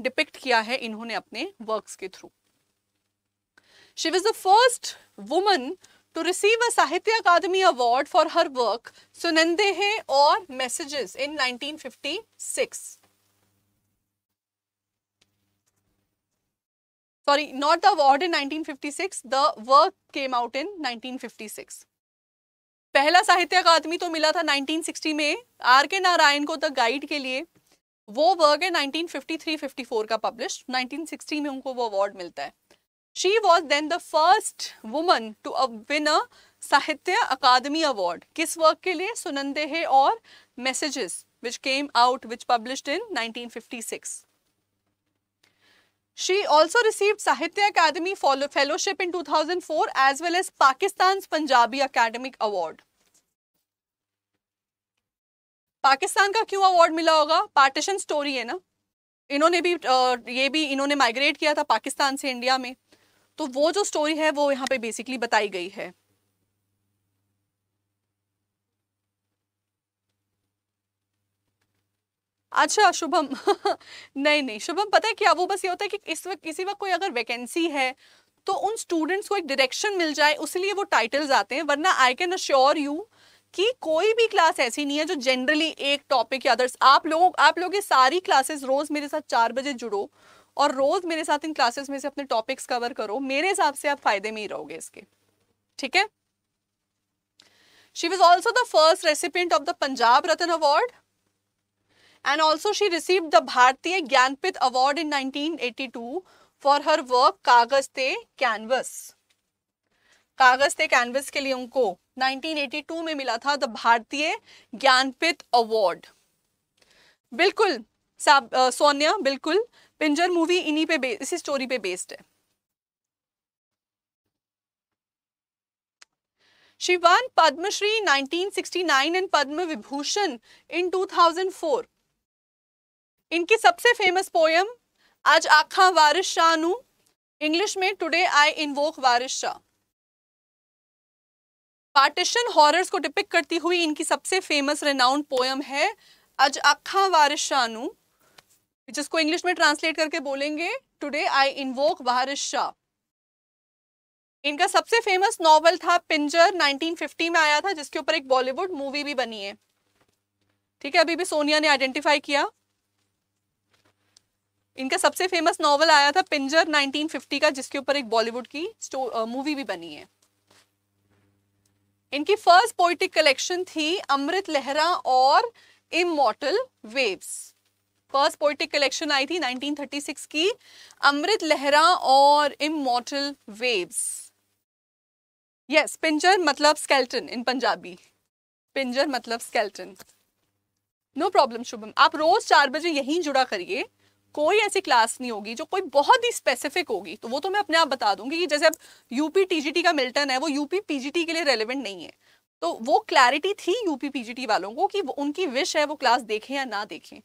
Speaker 2: डिपिक्ट किया है इन्होंने अपने works के through. She was the first woman to receive a Sahitya Akademi Award for her work Sunandehe or Messages in 1956. Sorry, not the award in 1956, the work came out in 1956. पहला साहित्य अकादमी तो मिला था 1960 में आर के नारायण को द गाइड के लिए वो वर्क है 1953-54 का पब्लिश 1960 में उनको वो अवार्ड मिलता है she was then the first woman to win a Sahitya Akademi award किस वर्क के लिए सुनंदे है और messages which came out which publish in 1956 She also received Sahitya Academy Fellowship in 2004 as well as Pakistan's Punjabi Academic Award. Pakistan का क्यों अवार्ड मिला होगा पार्टीशन स्टोरी है ना इन्होंने भी ये भी इन्होंने माइग्रेट किया था पाकिस्तान से इंडिया में तो वो जो स्टोरी है वो यहाँ पे बेसिकली बताई गई है अच्छा शुभम नहीं नहीं शुभम पता है क्या वो बस ये होता है कि इस वक्त किसी वक्त कोई अगर वैकेंसी है तो उन स्टूडेंट्स को एक डायरेक्शन मिल जाए उसलिए वो टाइटल्स आते हैं वरना आई कैन अश्योर यू कि कोई भी क्लास ऐसी नहीं है जो जनरली एक टॉपिक या अदर्स आप लोग आप लोग ये सारी क्लासेस रोज मेरे साथ चार बजे जुड़ो और रोज मेरे साथ इन क्लासेस में से अपने टॉपिक्स कवर करो मेरे हिसाब से आप फायदे में ही रहोगे इसके ठीक है she was also the first recipient of the Punjab Rattan award and also she received the Bharatiya Gyanpith Award in 1982 for her work Kagas Te Canvas. कागज थे कैनवस के लिए उनको 1982 में मिला था द भारतीय ज्ञानपीठ अवार्ड बिल्कुल आ, सोनिया बिल्कुल पिंजर मूवी इन्हीं पे इसी स्टोरी पे बेस्ड है She won Padma Shri 1969 and Padma Vibhushan in 2004. इनकी सबसे फेमस पोयम आज आखा वारिश शाह नू इंग्लिश में टुडे आई वोक वारिश शाह पार्टीशन हॉरर्स को डिपिक करती हुई इनकी सबसे फेमस रेनाउंड पोयम है आज आखा वारिश शाह नू जिसको इंग्लिश में ट्रांसलेट करके बोलेंगे टुडे आई वोक वारिश शाह इनका सबसे फेमस नॉवल था पिंजर 1950 में आया था जिसके ऊपर एक बॉलीवुड मूवी भी बनी है ठीक है अभी भी सोनिया ने आइडेंटिफाई किया इनका सबसे फेमस नॉवल आया था पिंजर 1950 का जिसके ऊपर एक बॉलीवुड की मूवी भी बनी है इनकी फर्स्ट पोइटिक कलेक्शन थी अमृत लहरा और immortal waves first poetic collection आई थी 1936 की अमृत लहरा और इमोटल वेव्स यस पिंजर मतलब स्केल्टन इन पंजाबी पिंजर मतलब स्केल्टन नो प्रॉब्लम शुभम आप रोज चार बजे यहीं जुड़ा करिए कोई ऐसी क्लास नहीं होगी जो कोई बहुत ही स्पेसिफिक होगी तो वो तो मैं अपने आप बता दूंगी कि जैसे अब यूपी टीजीटी का मिल्टन है वो यूपी पीजीटी के लिए रेलिवेंट नहीं है तो वो क्लैरिटी थी यूपी पीजीटी वालों को कि उनकी विश है वो क्लास देखें या ना देखें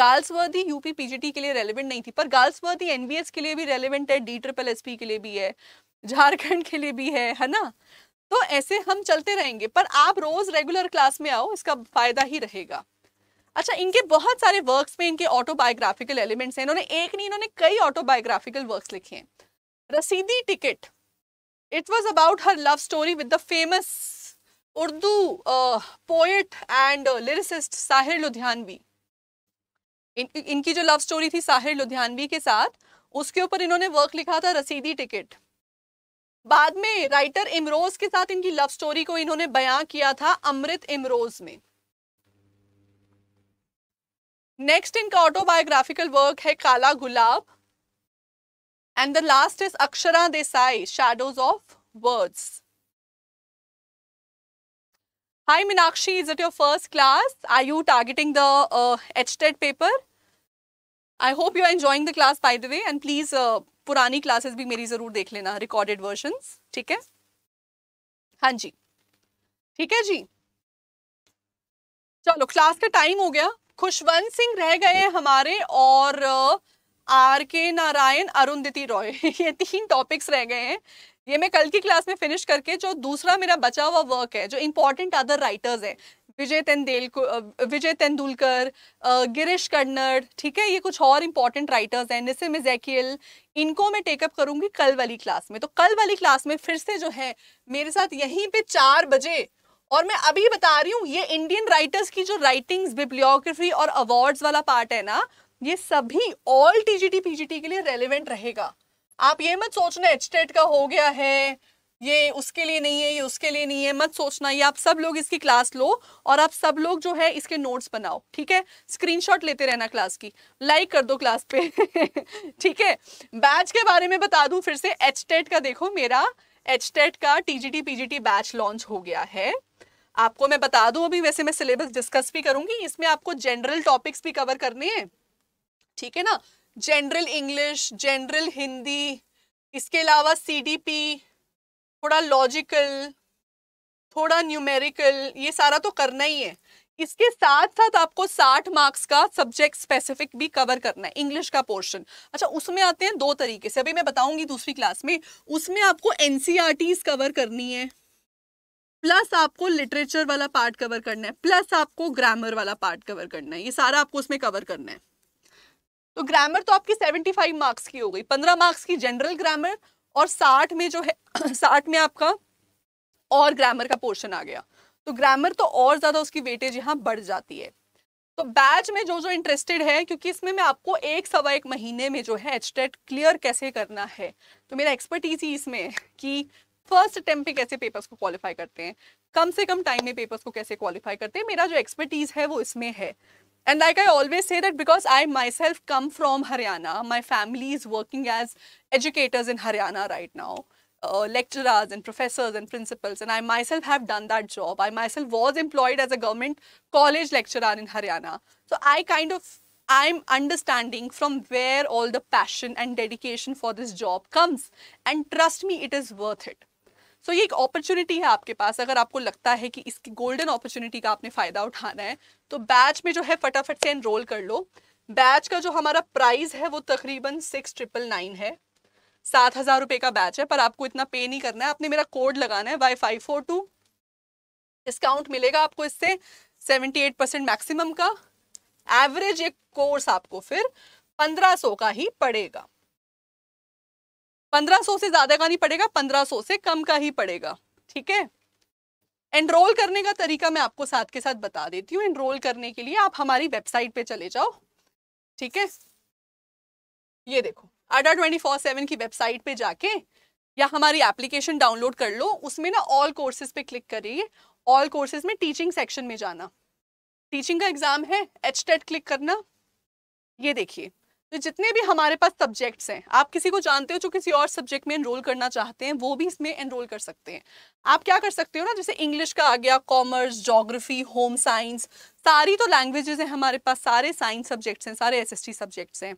Speaker 2: गर्ल्स वर्दी यूपी पीजीटी के लिए रेलिवेंट नहीं थी पर गर्ल्स वर्दी एनवीएस के लिए भी रेलिवेंट है डी ट्रिपल एसपी के लिए भी है झारखंड के लिए भी है है ना तो ऐसे हम चलते रहेंगे पर आप रोज रेगुलर क्लास में आओ इसका फायदा ही रहेगा अच्छा इनके बहुत सारे वर्क्स में इनके ऑटोबायोग्राफिकल एलिमेंट्स हैं इन्होंने एक नहीं इन्होंने कई ऑटोबायोग्राफिकल वर्क्स लिखे हैं Rasidi Ticket it was about her love story with the famous Urdu poet and lyricist Sahir Ludhianvi in, इनकी जो लव स्टोरी थी साहिर लुधियानवी के साथ उसके ऊपर इन्होंने वर्क लिखा था रसीदी टिकट बाद में राइटर इमरोज के साथ इनकी लव स्टोरी को इन्होंने बयां किया था अमृत इमरोज में नेक्स्ट इनका ऑटोबायोग्राफिकल वर्क है Kala Gulab and the last is अक्षरा देसाई shadows of words hi Meenakshi is it your first class I you targeting the HTET paper I hope you are enjoying the class by the way and please पुरानी क्लासेस भी मेरी जरूर देख लेना रिकॉर्डेड वर्जन ठीक है हाँ जी ठीक है जी चलो क्लास का टाइम हो गया खुशवंत सिंह रह गए हमारे और आर के नारायण अरुंधति रॉय ये तीन टॉपिक्स रह गए हैं ये मैं कल की क्लास में फिनिश करके जो दूसरा मेरा बचा हुआ वर्क है जो इम्पोर्टेंट अदर राइटर्स हैं विजय तेंदेल विजय तेंदुलकर गिरीश कन्नड़ ठीक है ये कुछ और इम्पॉर्टेंट राइटर्स हैं निसिम जैकिल इनको मैं टेकअप करूंगी कल वाली क्लास में तो कल वाली क्लास में फिर से जो है मेरे साथ यहीं पे चार बजे और मैं अभी बता रही हूँ ये इंडियन राइटर्स की जो राइटिंग्स बिब्लियोग्राफी और अवार्ड्स वाला पार्ट है ना ये सभी ऑल टीजीटी पीजीटी के लिए रेलिवेंट रहेगा आप ये मत सोचना एच का हो गया है ये उसके लिए नहीं है ये उसके लिए नहीं है मत सोचना ये आप सब लोग इसकी क्लास लो और आप सब लोग जो है इसके नोट्स बनाओ ठीक है स्क्रीनशॉट लेते रहना क्लास की लाइक कर दो क्लास पे ठीक है बैच के बारे में बता दूं फिर से एच का देखो मेरा एच का टीजीटी पीजीटी बैच लॉन्च हो गया है आपको मैं बता दूं अभी वैसे मैं सिलेबस डिस्कस भी करूंगी इसमें आपको जनरल टॉपिक्स भी कवर करने हैं ठीक है ना जनरल इंग्लिश जनरल हिंदी इसके अलावा सीडीपी थोड़ा लॉजिकल थोड़ा न्यूमेरिकल ये सारा तो करना ही है इसके साथ साथ आपको 60 मार्क्स का सब्जेक्ट स्पेसिफिक भी कवर करना है इंग्लिश का पोर्शन अच्छा उसमें आते हैं दो तरीके से अभी मैं बताऊंगी दूसरी क्लास में उसमें आपको एनसीआरटीज कवर e करनी है प्लस आपको लिटरेचर वाला पार्ट कवर करना है प्लस आपको ग्रामर वाला पार्ट कवर करना है ये सारा आपको उसमें कवर करना है तो ग्रामर तो आपकी 75 मार्क्स की हो गई 15 मार्क्स की जनरल ग्रामर और 60 में जो है 60 में आपका और ग्रामर का पोर्शन आ गया तो ग्रामर तो और ज़्यादा उसकी वेटेज यहाँ बढ़ जाती है तो बैच में जो जो इंटरेस्टेड है क्योंकि इसमें मैं आपको एक सवा एक महीने में जो है एच क्लियर कैसे करना है तो मेरा एक्सपर्टीज ही इसमें है कि फर्स्ट अटेम्प्ट पे कैसे पेपर्स को क्वालिफाई करते हैं कम से कम टाइम में पेपर्स को कैसे क्वालिफाई करते हैं मेरा जो एक्सपर्टीज है वो इसमें है and like i always say that because i myself come from haryana my family is working as educators in haryana right now uh, lecturers and professors and principals and i myself have done that job i myself was employed as a government college lecturer in haryana so i kind of i'm understanding from where all the passion and dedication for this job comes and trust me it is worth it so so, ये एक अपॉर्चुनिटी है आपके पास अगर आपको लगता है कि इसकी गोल्डन अपॉर्चुनिटी का आपने फ़ायदा उठाना है तो बैच में जो है फटाफट से एनरोल कर लो बैच का जो हमारा प्राइस है वो तकरीबन सिक्स ट्रिपल नाइन है सात हज़ार रुपये का बैच है पर आपको इतना पे नहीं करना है आपने मेरा कोड लगाना है Y five four two discount मिलेगा आपको इससे सेवेंटी एट परसेंट मैक्सिमम का एवरेज एक कोर्स आपको फिर पंद्रह सौ का ही पड़ेगा पंद्रह सौ से ज्यादा का नहीं पड़ेगा पंद्रह सौ से कम का ही पड़ेगा ठीक है एनरोल करने का तरीका मैं आपको साथ के साथ बता देती हूँ एनरोल करने के लिए आप हमारी वेबसाइट पे चले जाओ ठीक है ये देखो आडा ट्वेंटी फोर सेवन की वेबसाइट पे जाके या हमारी एप्लीकेशन डाउनलोड कर लो उसमें ना ऑल कोर्सेज पे क्लिक करिए ऑल कोर्सेज में टीचिंग सेक्शन में जाना टीचिंग का एग्जाम है एच क्लिक करना ये देखिए तो जितने भी हमारे पास सब्जेक्ट्स हैं आप किसी को जानते हो जो किसी और सब्जेक्ट में एनरोल करना चाहते हैं वो भी इसमें एनरोल कर सकते हैं आप क्या कर सकते हो ना जैसे इंग्लिश का आ गया कॉमर्स जोग्राफी होम साइंस सारी तो लैंग्वेजेस हैं हमारे पास सारे साइंस सब्जेक्ट्स हैं सारे एस सब्जेक्ट्स हैं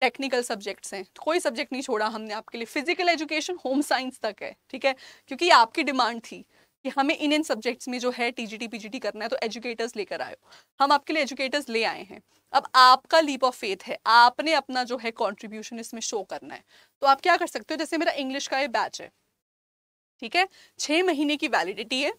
Speaker 2: टेक्निकल सब्जेक्ट्स हैं तो कोई सब्जेक्ट नहीं छोड़ा हमने आपके लिए फिजिकल एजुकेशन होम साइंस तक है ठीक है क्योंकि आपकी डिमांड थी कि हमें इन इन सब्जेक्ट्स में जो है टीजीटी पीजीटी करना है तो एजुकेटर्स लेकर आयो हम आपके लिए एजुकेटर्स ले आए हैं अब आपका लीप ऑफ फेथ है आपने अपना जो है कॉन्ट्रीब्यूशन इसमें शो करना है तो आप क्या कर सकते हो जैसे मेरा इंग्लिश का ये बैच है ठीक है छः महीने की वैलिडिटी है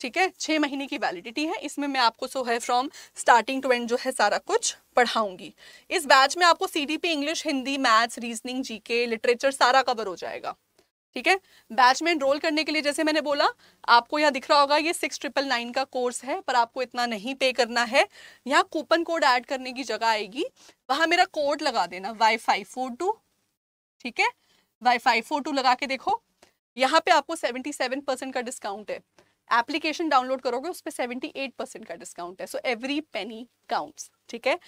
Speaker 2: ठीक है छः महीने की वैलिडिटी है इसमें मैं आपको सो है फ्रॉम स्टार्टिंग टू एंड जो है सारा कुछ पढ़ाऊंगी इस बैच में आपको सी English Hindi maths reasoning GK literature सारा कवर हो जाएगा ठीक है बैच में एनरोल करने के लिए जैसे मैंने बोला आपको यहाँ दिख रहा होगा ये सिक्स ट्रिपल नाइन का कोर्स है पर आपको इतना नहीं पे करना है यहाँ कूपन कोड ऐड करने की जगह आएगी वहां मेरा कोड लगा देना वाई फाइव फोर टू ठीक है वाई फाइव फोर टू लगा के देखो यहाँ पे आपको सेवेंटी सेवन परसेंट का डिस्काउंट है एप्लीकेशन डाउनलोड करोगे उस पर सेवेंटी एट परसेंट का डिस्काउंट है सो एवरी पेनी काउंट्स ठीक है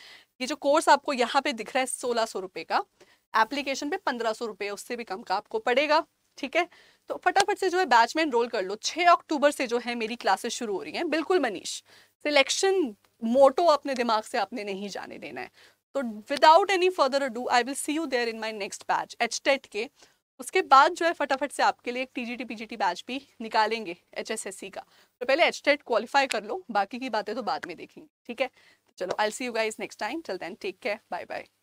Speaker 2: ये जो कोर्स आपको यहाँ पे दिख रहा है सोलह सौ रुपये का एप्लीकेशन पे पंद्रह सौ रुपये उससे भी कम का आपको पड़ेगा ठीक है तो फटाफट से जो है बैच में एनरोल कर लो 6 अक्टूबर से जो है मेरी क्लासेस शुरू हो रही हैं बिल्कुल मनीष सिलेक्शन मोटो अपने दिमाग से आपने नहीं जाने देना है तो without any further ado I will see you there in my next batch H TET के उसके बाद जो है फटाफट से आपके लिए एक T G T P G T batch भी निकालेंगे एच एस एस सी का तो पहले एच टेट क्वालिफाई कर लो बाकी की बातें तो बाद
Speaker 1: में देखेंगे ठीक है तो चलो I see you guys next time चलते हैं टेक केयर बाय बाय